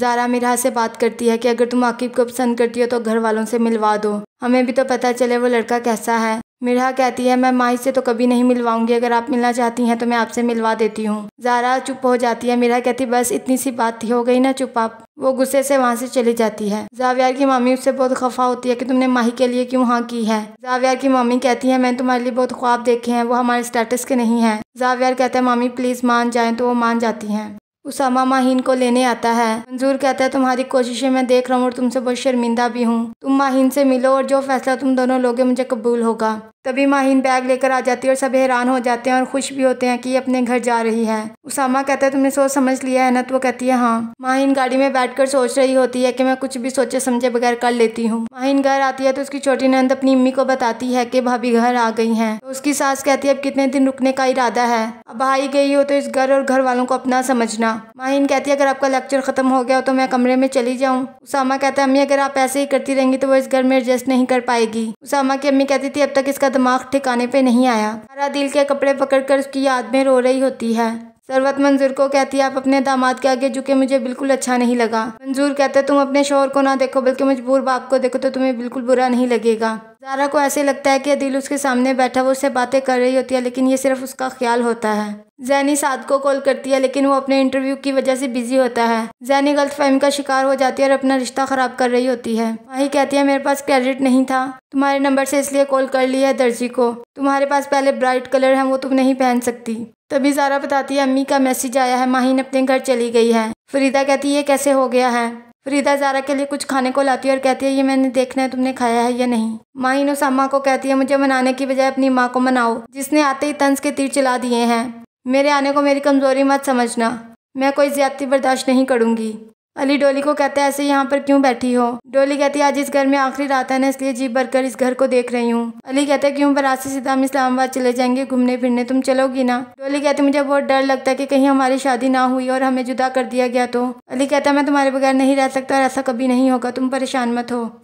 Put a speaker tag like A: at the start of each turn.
A: ज़ारा मिरहा से बात करती है कि अगर तुम आकिब को पसंद करती हो तो घर वालों से मिलवा दो हमें भी तो पता चले वो लड़का कैसा है मिरहा कहती है मैं माई से तो कभी नहीं मिलवाऊंगी अगर आप मिलना चाहती हैं तो मैं आपसे मिलवा देती हूँ ज़ारा चुप हो जाती है मिरहा कहती बस इतनी सी बात थी हो गई ना चुप आप वो गुस्से से वहाँ से चली जाती है जाव्यार की मामी उससे बहुत खफा होती है कि तुमने माही के लिए क्यों हाँ की है जाव्यार की मामी कहती है मैंने तुम्हारे लिए बहुत ख्वाब देखे हैं वो हमारे स्टेटस के नहीं है जाव्यार कहते हैं मामी प्लीज़ मान जाए तो वो मान जाती है उसामा माहिन को लेने आता है मंजूर कहता है तुम्हारी कोशिशें मैं देख रहा हूँ और तुमसे बहुत शर्मिंदा भी हूँ तुम माहिन से मिलो और जो फैसला तुम दोनों लोगे मुझे कबूल होगा तभी माहिन बैग लेकर आ जाती है और सब हैरान हो जाते हैं और खुश भी होते हैं कि ये अपने घर जा रही है उसामा कहता है तुमने सोच समझ लिया है ना तो वो कहती है हाँ माहिन गाड़ी में बैठकर सोच रही होती है कि मैं कुछ भी सोचे समझे बगैर कर लेती हूँ माहिन घर आती है तो उसकी छोटी नंद अपनी अम्मी को बताती है की भाभी घर आ गई है तो उसकी सास कहती है अब कितने दिन रुकने का इरादा है अब आई गई हो तो इस घर और घर वालों को अपना समझना माहिन कहती है अगर आपका लेक्चर खत्म हो गया हो तो मैं कमरे में चली जाऊँ उसामा कहता है अम्मी अगर आप ऐसे ही करती रहेंगी तो वो इस घर में एडजस्ट नहीं कर पाएगी उसामा की अम्मी कहती थी अब तक इसका दिमाग ठिकाने पे नहीं आया सारा दिल के कपड़े पकड़कर उसकी याद में रो रही होती है सरवत मंजूर को कहती है आप अपने दामाद के आगे झुके मुझे बिल्कुल अच्छा नहीं लगा मंजूर कहते तुम अपने शोर को ना देखो बल्कि मजबूर बाप को देखो तो तुम्हें बिल्कुल बुरा नहीं लगेगा जारा को ऐसे लगता है कि अदिल उसके सामने बैठा वो उससे बातें कर रही होती है लेकिन ये सिर्फ उसका ख्याल होता है जैनी साद को कॉल करती है लेकिन वो अपने इंटरव्यू की वजह से बिजी होता है जैनी गलत फहमी का शिकार हो जाती है और अपना रिश्ता ख़राब कर रही होती है माही कहती है मेरे पास क्रेडिट नहीं था तुम्हारे नंबर से इसलिए कॉल कर ली है दर्जी को तुम्हारे पास पहले ब्राइट कलर है वो तुम नहीं पहन सकती तभी जारा बताती है अम्मी का मैसेज आया है माही ने अपने घर चली गई है फरीदा कहती है कैसे हो गया है फरीदा जारा के लिए कुछ खाने को लाती है और कहती है ये मैंने देखना है तुमने खाया है या नहीं माँ इन उसामा को कहती है मुझे मनाने की बजाय अपनी माँ को मनाओ जिसने आते ही तंज के तीर चला दिए हैं मेरे आने को मेरी कमज़ोरी मत समझना मैं कोई ज़्यादती बर्दाश्त नहीं करूँगी अली डोली को कहता है ऐसे यहाँ पर क्यों बैठी हो डोली कहती है आज इस घर में आखिरी रात है ना इसलिए जी भरकर इस घर को देख रही हूँ अली कहता है क्यों पर आज से सीधा हम इस्लामाबाद चले जाएंगे घूमने फिरने तुम चलोगी ना डोली कहती मुझे बहुत डर लगता है कि कहीं हमारी शादी ना हुई और हमें जुदा कर दिया गया तो अली कहता है मैं तुम्हारे बगैर नहीं रह सकता और ऐसा कभी नहीं होगा तुम परेशान मत हो